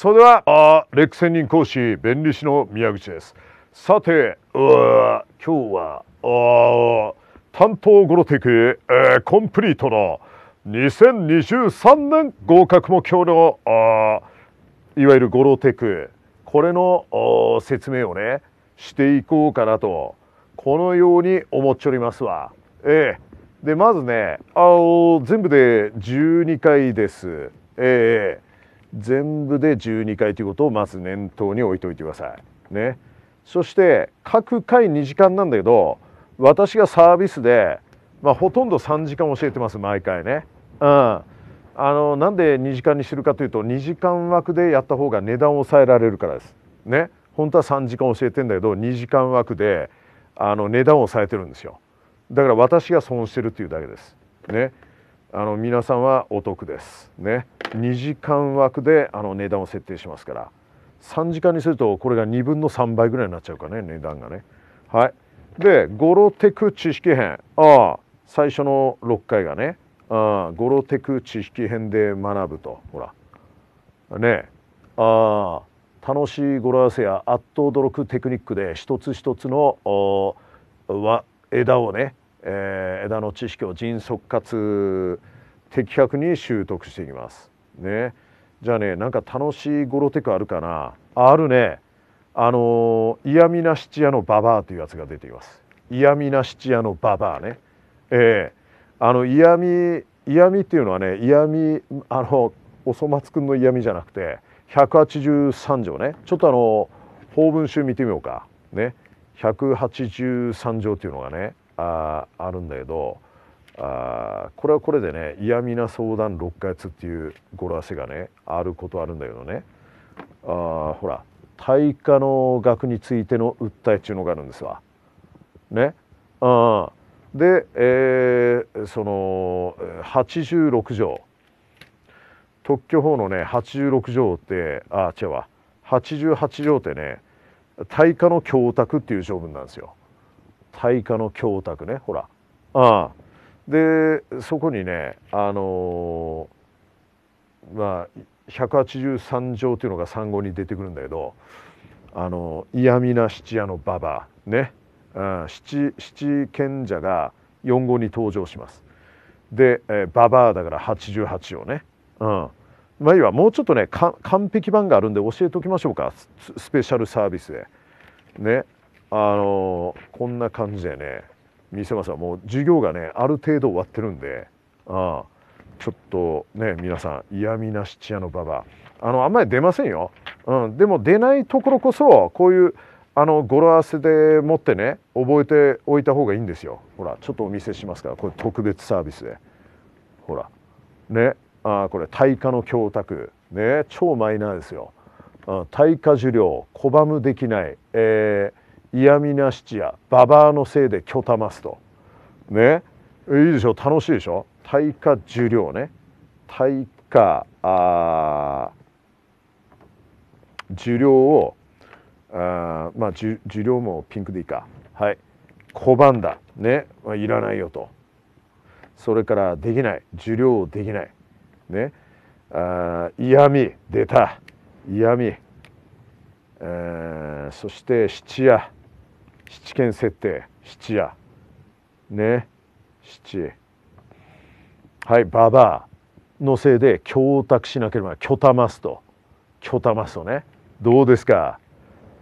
それではあレク専任講師弁理士の宮口ですさて今日はあ担当ゴロテク、えー、コンプリートの2023年合格目標のあいわゆるゴロテクこれの説明をねしていこうかなとこのように思っちおりますわ。えー、でまずねあ全部で12回です。えー全部で12回ということをまず念頭に置いといてください。ね、そして各回2時間なんだけど私がサービスで、まあ、ほとんど3時間教えてます毎回ね。うん、あのなんで2時間にしてるかというと2時間枠でやった方が値段を抑えられるからです。ね本当は3時間教えてんだけど2時間枠であの値段を抑えてるんですよ。だから私が損してるっていうだけです。ね。あの皆さんはお得です。ね。2時間枠であの値段を設定しますから3時間にするとこれが2分の3倍ぐらいになっちゃうかね値段がねはいでゴロテク知識編ああ最初の6回がねあゴロテク知識編で学ぶとほらねあ楽しい語呂合わせやあっと驚くテクニックで一つ一つのおわ枝をね、えー、枝の知識を迅速かつ的確に習得していきます。ねじゃあねなんか楽しいゴロテクあるかなあるねあの嫌味なチアのババアというやつが出ています嫌味な質屋のババアねええー、あの嫌味嫌味っていうのはね嫌味あのおそ松くんの嫌味じゃなくて183条ねちょっとあの法文集見てみようかね183条っていうのがねああるんだけどあこれはこれでね嫌味な相談6ヶ月っていう語呂合わせがねあることあるんだけどねあほら対価の額についての訴えっていうのがあるんですわ。ね、あで、えー、その86条特許法のね86条ってあ違うわ88条ってね対価の供託っていう条文なんですよ。対価の供託ねほら。ああでそこにねあのー、まあ183条というのが産後に出てくるんだけどあの嫌味な七夜の馬場ね、うん、七七賢者が4号に登場します。で、えー、ババアだから88をね、うん、まあいいわもうちょっとね完璧版があるんで教えておきましょうかスペシャルサービスでねあのー、こんな感じでね見せますわもう授業がねある程度終わってるんであちょっとね皆さん嫌味な質屋のババあのあんまり出ませんよ、うん、でも出ないところこそこういうあの語呂合わせでもってね覚えておいた方がいいんですよほらちょっとお見せしますからこれ特別サービスでほらねあこれ対価の供託ね超マイナーですよ、うん、対価受領拒むできない、えー、嫌味な質やババアのせいできょたますとねいいでしょう楽しいでしょ対価重量ね対価あ受領をあまあ受領もピンクでいいかはい拒んだね、まあ、いらないよとそれからできない受領できないねあ嫌味出た嫌味、えー、そして質屋七軒設定七夜ね七はいババアのせいで供託しなければ巨玉すと巨玉すとねどうですか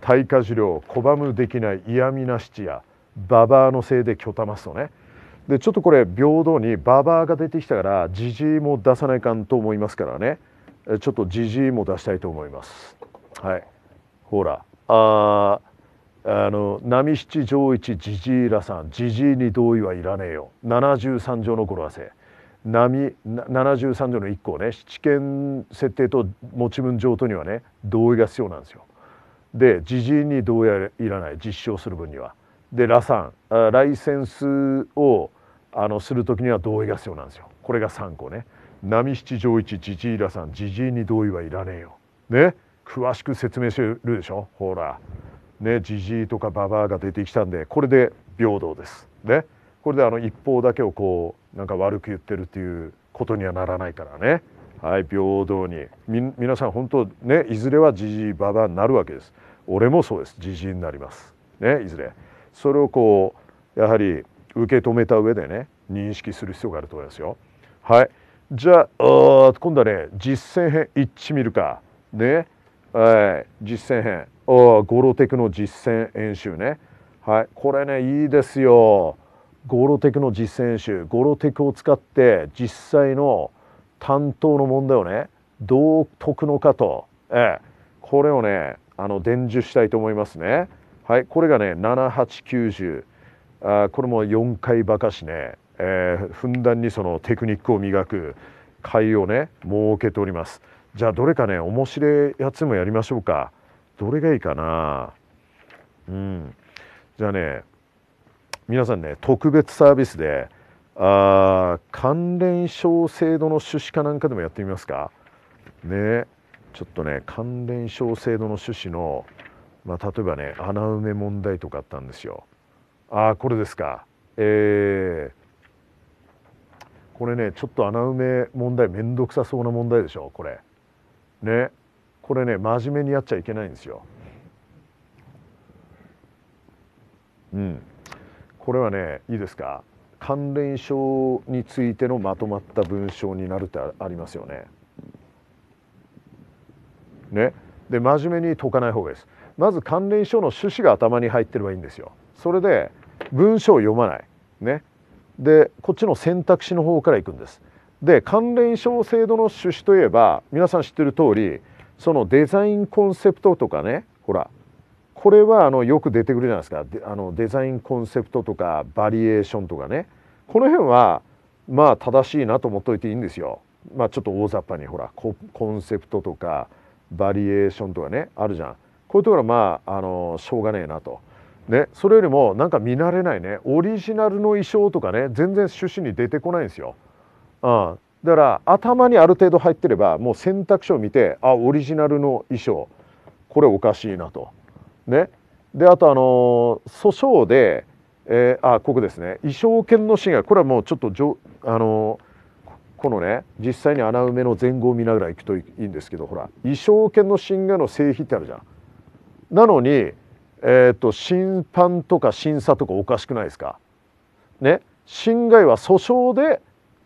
耐火受領拒むできない嫌味な七夜ババアのせいで巨玉すとねでちょっとこれ平等にババアが出てきたからじじいも出さないかんと思いますからねちょっとじじいも出したいと思いますはいほらあああの波七条一じじいらさんじじいに同意はいらねえよ73条の語呂合わせ波73条の1個ね七権設定と持ち分譲渡にはね同意が必要なんですよ。でジイに同意はいらない実証する分には。で羅さんライセンスをあのする時には同意が必要なんですよ。これが3個ね。波七条一じじいらさんじじいに同意はいらねえよ。ね詳しく説明してるでしょほら。ねじじいとかばばあが出てきたんでこれで平等です。ね、これであの一方だけをこうなんか悪く言ってるっていうことにはならないからね。はい、平等にみ皆さん本当ねいずれはじじいばばあになるわけです。俺もそうですじじいになります。ね、いずれそれをこうやはり受け止めた上でね認識する必要があると思いますよ。はいじゃあ今度はね実践編一致見るかねはい、実践編ゴロテクの実践演習ね、はい、これねいいですよゴロテクの実践演習ゴロテクを使って実際の担当の問題をねどう解くのかと、えー、これをねあの伝授したいと思いますね。はい、これがね7890あこれも4回ばかしね、えー、ふんだんにそのテクニックを磨く会をね設けております。じゃあどれかね面白いやつもやりましょうかどれがいいかなうんじゃあね皆さんね特別サービスであ関連証制度の趣旨かなんかでもやってみますかねちょっとね関連証制度の趣旨の、まあ、例えばね穴埋め問題とかあったんですよああこれですかえー、これねちょっと穴埋め問題めんどくさそうな問題でしょこれねこれね真面目にやっちゃいけないんですよ。うん、これはねいいですか関連症についてのまとまった文章になるってありますよね。ねで真面目に解かない方がいいです。まず関連症の趣旨が頭に入ってればいいんですよ。それで文章を読まない。ね、でこっちの選択肢の方からいくんです。で関連装制度の趣旨といえば皆さん知ってる通りそのデザインコンセプトとかねほらこれはあのよく出てくるじゃないですかあのデザインコンセプトとかバリエーションとかねこの辺はまあ正しいなと思っといていいんですよ。まあ、ちょっと大雑把にほらコンセプトとかバリエーションとかねあるじゃんこういうところはまああのしょうがねえなと。ね、それよりもなんか見慣れないねオリジナルの衣装とかね全然趣旨に出てこないんですよ。うんだから頭にある程度入ってればもう選択肢を見てあオリジナルの衣装これおかしいなと。ね、であとあの訴訟で、えー、あここですね衣装犬の侵害これはもうちょっとじょ、あのこのね実際に穴埋めの前後を見ながら行くといいんですけどほら衣装犬の侵害の性比ってあるじゃん。なのに、えーと審判とか審査とかおかしくないですか。ね侵害は訴訟で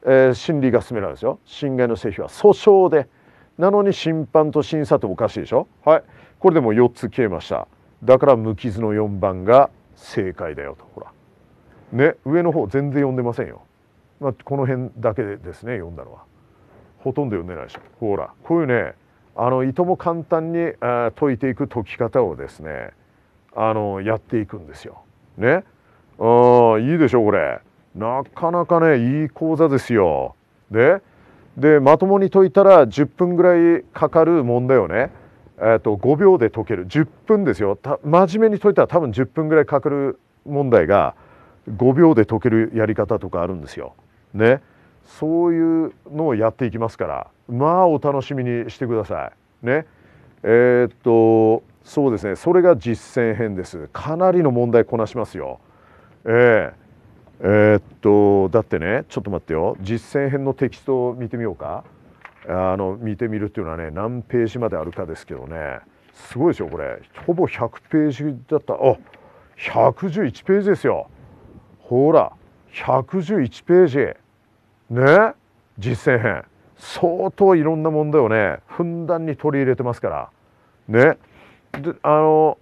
えー、理が進められるんですよ侵害の成否は訴訟でなのに審判と審査っておかしいでしょはいこれでも4つ消えましただから無傷の4番が正解だよとほらね上の方全然読んでませんよ、まあ、この辺だけですね読んだのはほとんど読んでないでしょほらこういうねあのいとも簡単にあ解いていく解き方をですねあのやっていくんですよ。ねあいいでしょこれ。なかなかねいい講座ですよ。ででまともに解いたら10分ぐらいかかる問題をね、えーと、5秒で解ける10分ですよ真面目に解いたら多分10分ぐらいかかる問題が5秒で解けるやり方とかあるんですよ。ねそういうのをやっていきますからまあお楽しみにしてください。ねえー、っとそうですねそれが実践編ですかなりの問題こなしますよ。えー、えー、っとだってねちょっと待ってよ実践編のテキストを見てみようかあの見てみるっていうのはね何ページまであるかですけどねすごいでしょこれほぼ100ページだったあ111ページですよほら111ページね実践編相当いろんな問題をねふんだんに取り入れてますからねであの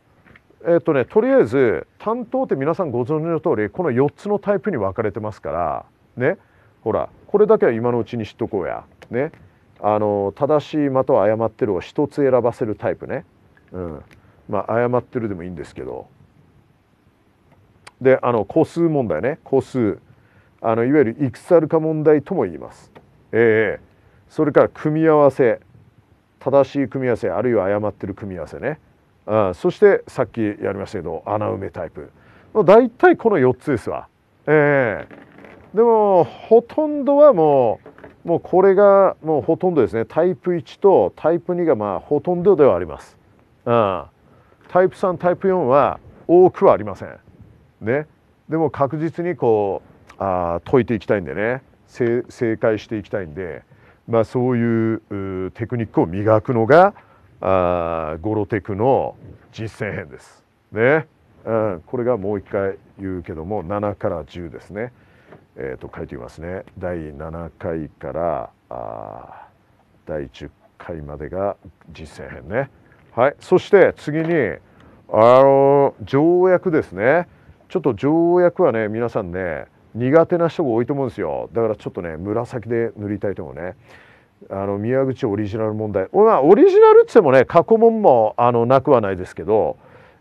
えっとね、とりあえず担当って皆さんご存知の通りこの4つのタイプに分かれてますからねほらこれだけは今のうちに知っとこうやねあの正しいまたは誤ってるを1つ選ばせるタイプね、うん、まあ誤ってるでもいいんですけどであの個数問題ね個数あのいわゆるいくつあるか問題とも言います。えー、それから組み合わせ正しい組み合わせあるいは誤ってる組み合わせねそしてさっきやりましたけど穴埋めタイプ大体この4つですわ、えー、でもほとんどはもうもうこれがもうほとんどですねタイプ1とタイプ2がまあほとんどではあります、うん、タイプ3タイプ4は多くはありませんねでも確実にこうあ解いていきたいんでね正解していきたいんで、まあ、そういうテクニックを磨くのがあゴロテクの実践編です。ね、うん、これがもう一回言うけども7から10ですね。えー、と書いてみますね第7回からあ第10回までが実践編ね。はい、そして次にあの条約ですねちょっと条約はね皆さんね苦手な人が多いと思うんですよだからちょっとね紫で塗りたいと思うね。あの宮口オリジナル問題まあオリジナルっつってもね過去問もあのなくはないですけど、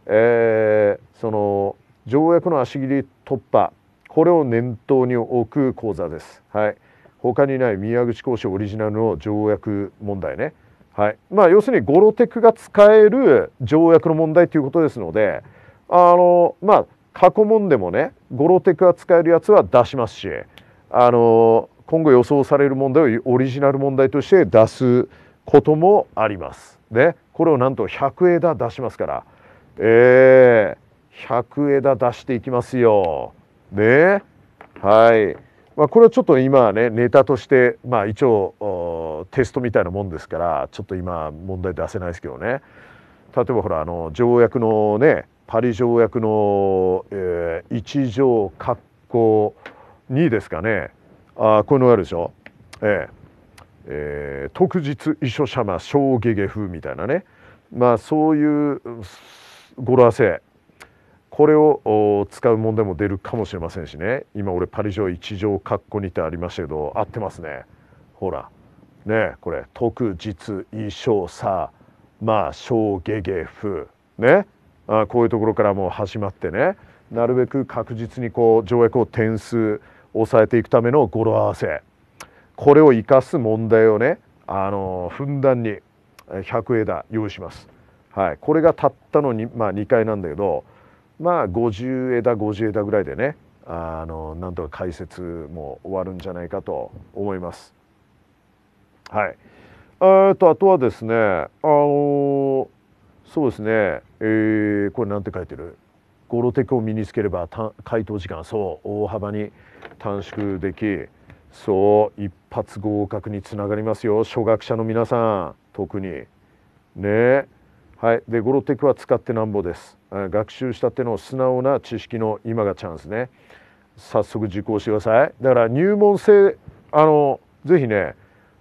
えー、その条約の足切り突破これを念頭に置く講座です。はい、他にない宮口講師オリジナルの条約問題ね。はいまあ、要するにゴロテクが使える条約の問題ということですのであの、まあ、過去問でもねゴロテクが使えるやつは出しますしあの今後予想される問題をオリジナル問題として出すこともあります。ね、これをなんと100枝出しますから、えー、100枝出していきますよ。ね、はい。まあ、これはちょっと今ねネタとして、まあ、一応テストみたいなもんですからちょっと今問題出せないですけどね例えばほらあの条約のねパリ条約の、えー、1条括弧2ですかねあこういうのがあるでしょ。えええー、特実遺書者ま小下下風みたいなね、まあ、そういう語呂合わせこれを使うもんでも出るかもしれませんしね今俺パリ城一条括弧にてありましたけど合ってますねほらねこれ特実遺書さまあ小下下風ねあこういうところからもう始まってねなるべく確実にこう条約を点数抑えていくための語呂合わせこれを生かす問題をねあのふんだんに100枝用意します。はい、これがたったのに、まあ、2回なんだけどまあ50枝50枝ぐらいでねあのなんとか解説も終わるんじゃないかと思います。はい、えーと、とあとはですねあのそうですね、えー、これなんて書いてるゴロテクを身につければ回答時間そう大幅に短縮できそう一発合格につながりますよ初学者の皆さん特にねはいでゴロテクは使ってなんぼです学習したての素直な知識の今がチャンスね早速受講してくださいだから入門生あのぜひね、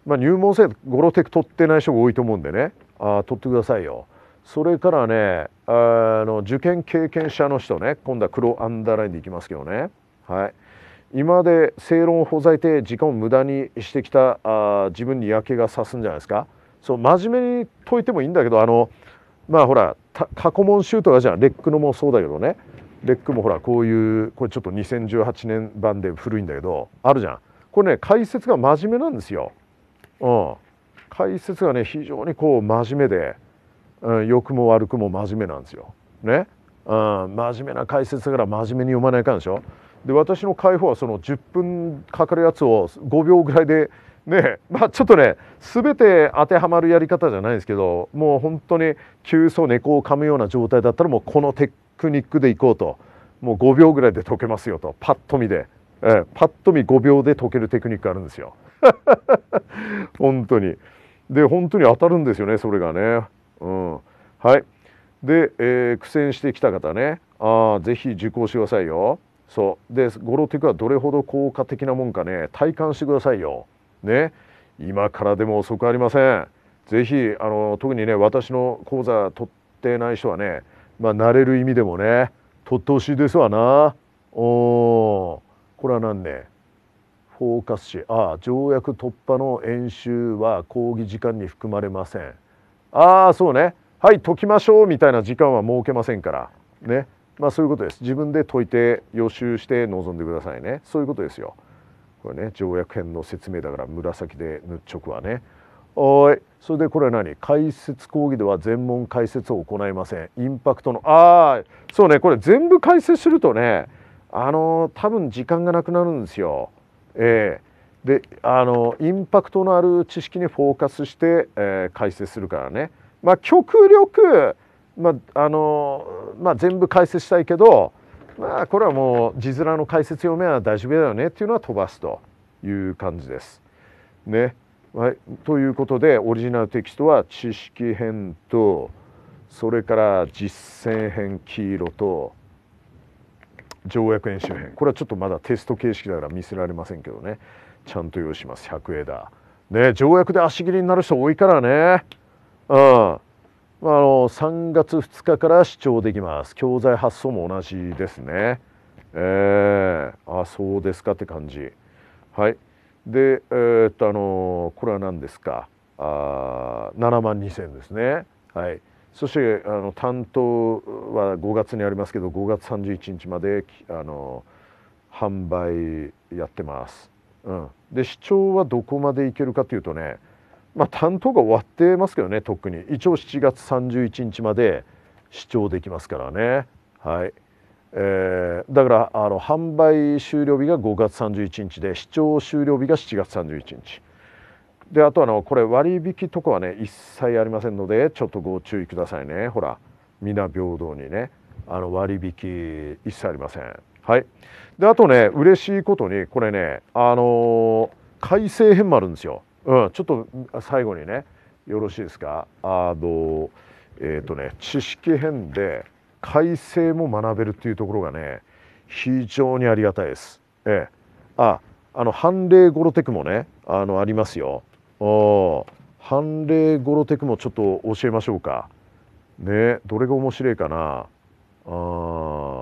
まあ、入門生ゴロテク取ってない人が多いと思うんでねあ取ってくださいよそれからねあの受験経験者の人ね今度は黒アンダーラインでいきますけどね、はい、今まで正論をほざいて時間を無駄にしてきたあ自分に嫌気がさすんじゃないですかそう真面目に解いてもいいんだけどあのまあほら過去問集とかじゃあレックのもそうだけどねレックもほらこういうこれちょっと2018年版で古いんだけどあるじゃんこれね解説が真面目なんですよ。うん、解説がね非常にこう真面目で。うん、良くも悪くも真面目なんですよ。ね、うん、真面目な解説だから真面目に読まないかんでしょ。で私の解放はその10分かかるやつを5秒ぐらいでねまあちょっとね全て当てはまるやり方じゃないんですけどもう本当に急走猫を噛むような状態だったらもうこのテクニックでいこうともう5秒ぐらいで解けますよとパッと見で、えパッと見5秒で解けるテクニックあるんですよ。本当に。で本当に当たるんですよねそれがね。うん、はい。で、えー、苦戦してきた方ね、あぜひ受講してくださいよ。そうでゴロテクはどれほど効果的なもんかね体感してくださいよ。ね今からでも遅くありません。ぜひあの特にね私の講座取ってない人はね、まあ、慣れる意味でもね取ってほしいですわな。おこれは何ねフォーカス紙ああ条約突破の演習は講義時間に含まれません。ああそうねはい解きましょうみたいな時間は設けませんからねまあそういうことです自分で解いて予習して臨んでくださいねそういうことですよこれね条約編の説明だから紫で塗っちょくはねおいそれでこれ何解説講義では全問解説を行いませんインパクトのああそうねこれ全部解説するとねあのー、多分時間がなくなるんですよええーであのインパクトのある知識にフォーカスして、えー、解説するからね、まあ、極力、まああのまあ、全部解説したいけど、まあ、これはもう字面の解説読めは大丈夫だよねっていうのは飛ばすという感じです。ねはい、ということでオリジナルテキストは知識編とそれから実践編黄色と条約演習編これはちょっとまだテスト形式だから見せられませんけどねちゃんと用意します100枝ね条約で足切りになる人多いからねうんあの3月2日から視聴できます教材発送も同じですねえー、あそうですかって感じはいでえー、っとあのこれは何ですかあ7万2,000ですねはいそしてあの担当は5月にありますけど5月31日まであの販売やってますうん、で市長はどこまでいけるかというとね、まあ、担当が終わってますけどね特に一応7月31日まで市長できますからね、はいえー、だからあの販売終了日が5月31日で市長終了日が7月31日。であとあのこれ割引とかはね一切ありませんのでちょっとご注意くださいねほら皆平等にねあの割引一切ありませんはい。で、あとね、嬉しいことに、これね、あのー、改正編もあるんですよ。うん、ちょっと最後にね、よろしいですか。あの、えっ、ー、とね、知識編で改正も学べるっていうところがね、非常にありがたいです。ええ。あ、あの、判例ゴロテクもね、あの、ありますよ。お判例ゴロテクもちょっと教えましょうか。ね、どれが面白いかな。あー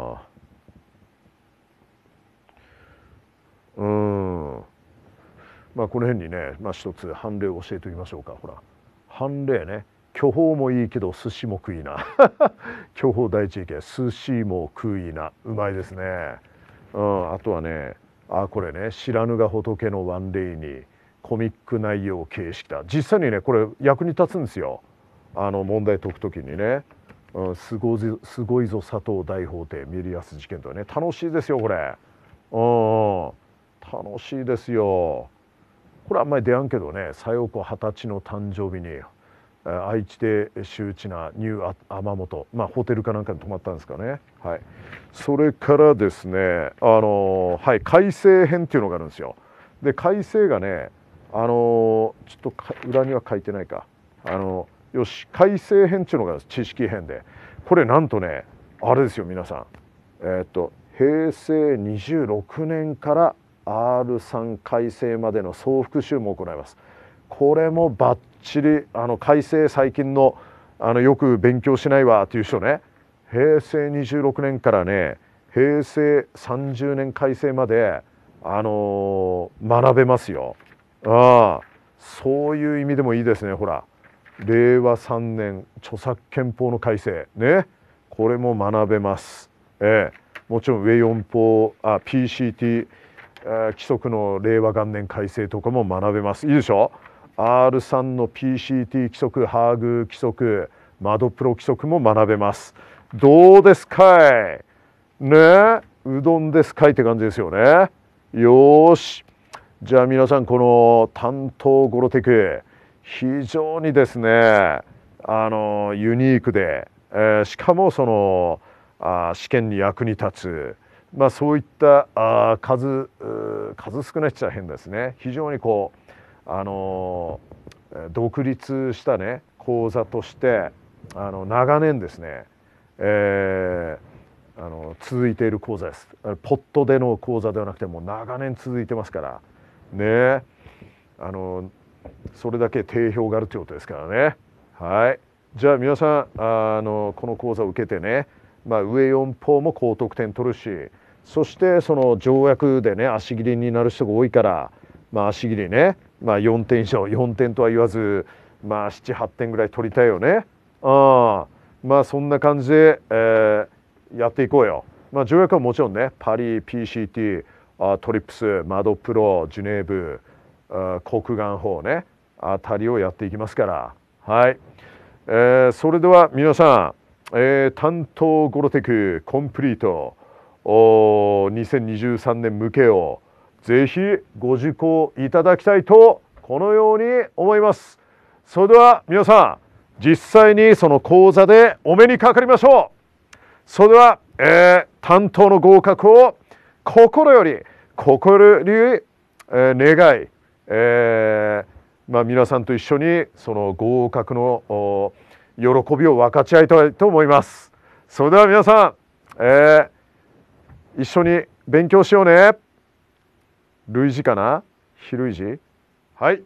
うん。まあこの辺にね、まあ、一つ判例を教えておきましょうか。ほら判例ね。巨峰もいいけど寿司も食いな 巨峰第一池寿司も食いなうまいですね、うん、あとはねあこれね「知らぬが仏のワンデイ」にコミック内容形式だ実際にねこれ役に立つんですよあの問題解く時にね、うん、すごすごいぞ佐藤大法廷ミリアス事件とかね楽しいですよこれうん楽しいですよこれあんまり出会んけどね西郷子二十歳の誕生日に愛知で周知なニュー天本まあホテルかなんかに泊まったんですかねはいそれからですねあのはい改正編っていうのがあるんですよで改正がねあのちょっと裏には書いてないかあのよし改正編っていうのが知識編でこれなんとねあれですよ皆さんえー、っと平成26年から R3 改正までの総復習も行いますこれもバッチリあの改正最近のあのよく勉強しないわという人ね平成26年からね平成30年改正まであのー、学べますよあそういう意味でもいいですねほら令和3年著作憲法の改正ねこれも学べますええもちろんウェヨン法あ PCT えー、規則の令和元年改正とかも学べますいいでしょ R3 の PCT 規則ハーグ規則マドプロ規則も学べますどうですかいねうどんですかいって感じですよねよしじゃあ皆さんこの担当ゴロテク非常にですねあのユニークで、えー、しかもそのあ試験に役に立つまあ、そういったあ数数少ないっちゃ変ですね非常にこう、あのー、独立したね講座としてあの長年ですね、えー、あの続いている講座ですポットでの講座ではなくてもう長年続いてますからねあのそれだけ定評があるということですからねはいじゃあ皆さんあのこの講座を受けてね、まあ、上4法も高得点取るしそしてその条約でね足切りになる人が多いから、まあ、足切りね、まあ、4点以上4点とは言わず、まあ、78点ぐらい取りたいよね。あまあそんな感じで、えー、やっていこうよ。まあ、条約はもちろんねパリ PCT あトリプスマドプロジュネーブあ国岸法ねあたりをやっていきますからはい、えー、それでは皆さん、えー、担当ゴロテクコンプリート2023年向けをぜひご受講いただきたいとこのように思います。それでは皆さん実際にその講座でお目にかかりましょう。それでは、えー、担当の合格を心より心より、えー、願い、えーまあ、皆さんと一緒にその合格の喜びを分かち合いたいと思います。それでは皆さん、えー一緒に勉強しようね類似かな非類似はい